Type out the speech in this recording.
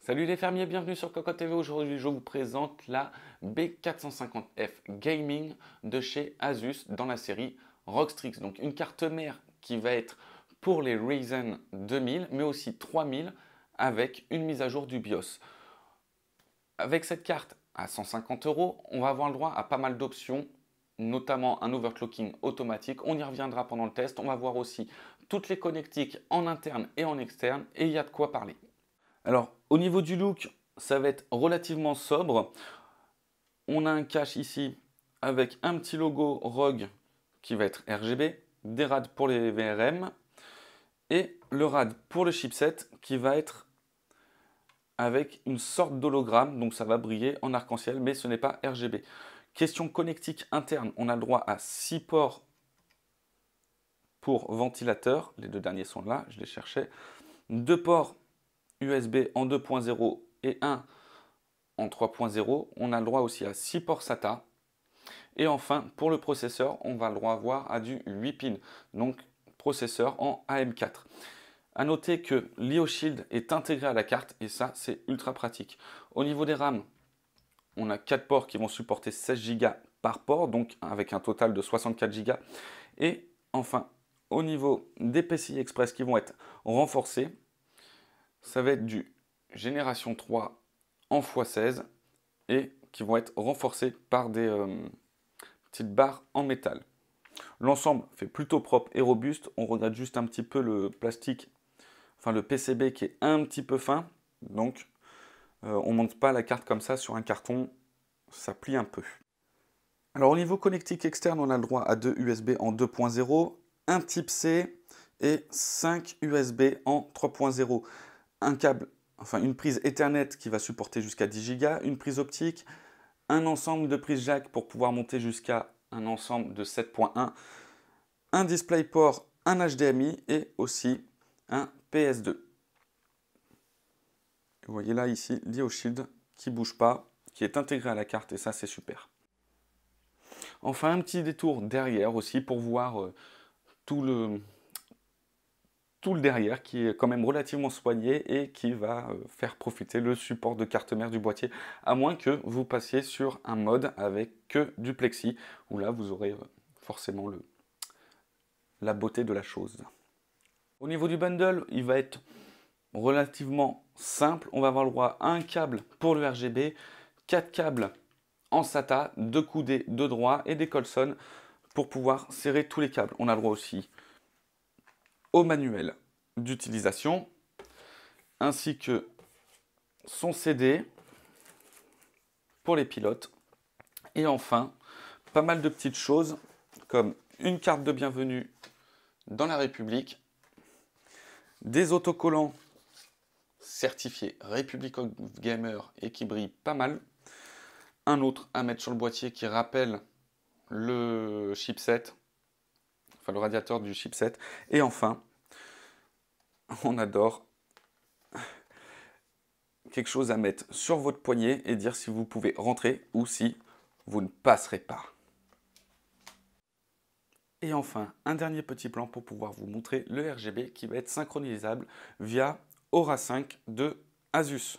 Salut les fermiers, bienvenue sur Coco TV. Aujourd'hui, je vous présente la B450F Gaming de chez Asus dans la série Rockstrix. Donc une carte mère qui va être pour les Ryzen 2000 mais aussi 3000 avec une mise à jour du BIOS. Avec cette carte à 150 euros, on va avoir le droit à pas mal d'options notamment un overclocking automatique. On y reviendra pendant le test. On va voir aussi toutes les connectiques en interne et en externe et il y a de quoi parler. Alors, au niveau du look, ça va être relativement sobre. On a un cache ici avec un petit logo Rogue qui va être RGB, des rad pour les VRM et le rad pour le chipset qui va être avec une sorte d'hologramme, donc ça va briller en arc-en-ciel, mais ce n'est pas RGB. Question connectique interne, on a le droit à 6 ports pour ventilateur, les deux derniers sont là, je les cherchais, Deux ports USB en 2.0 et 1 en 3.0. On a le droit aussi à 6 ports SATA. Et enfin, pour le processeur, on va le droit avoir à du 8 pins, donc processeur en AM4. À noter que shield est intégré à la carte et ça, c'est ultra pratique. Au niveau des RAM, on a 4 ports qui vont supporter 16 Go par port, donc avec un total de 64 Go. Et enfin, au niveau des PCI Express qui vont être renforcés, ça va être du génération 3 en x16 et qui vont être renforcés par des euh, petites barres en métal. L'ensemble fait plutôt propre et robuste. On regarde juste un petit peu le plastique, enfin le PCB qui est un petit peu fin. Donc euh, on ne monte pas la carte comme ça sur un carton, ça plie un peu. Alors au niveau connectique externe, on a le droit à deux USB en 2.0, un type C et 5 USB en 3.0 un câble, enfin une prise Ethernet qui va supporter jusqu'à 10 Go, une prise optique, un ensemble de prises jack pour pouvoir monter jusqu'à un ensemble de 7.1, un DisplayPort, un HDMI et aussi un PS2. Vous voyez là ici l'IoShield Shield qui bouge pas, qui est intégré à la carte et ça c'est super. Enfin un petit détour derrière aussi pour voir euh, tout le derrière qui est quand même relativement soigné et qui va euh, faire profiter le support de carte mère du boîtier, à moins que vous passiez sur un mode avec que du plexi, où là vous aurez euh, forcément le, la beauté de la chose. Au niveau du bundle, il va être relativement simple. On va avoir le droit à un câble pour le RGB, quatre câbles en SATA, deux coudées, de droits et des Colson pour pouvoir serrer tous les câbles. On a le droit aussi au manuel d'utilisation ainsi que son CD pour les pilotes. Et enfin, pas mal de petites choses comme une carte de bienvenue dans la République, des autocollants certifiés République Gamer et qui brillent pas mal, un autre à mettre sur le boîtier qui rappelle le chipset, le radiateur du chipset. Et enfin, on adore quelque chose à mettre sur votre poignet et dire si vous pouvez rentrer ou si vous ne passerez pas. Et enfin, un dernier petit plan pour pouvoir vous montrer le RGB qui va être synchronisable via Aura 5 de Asus.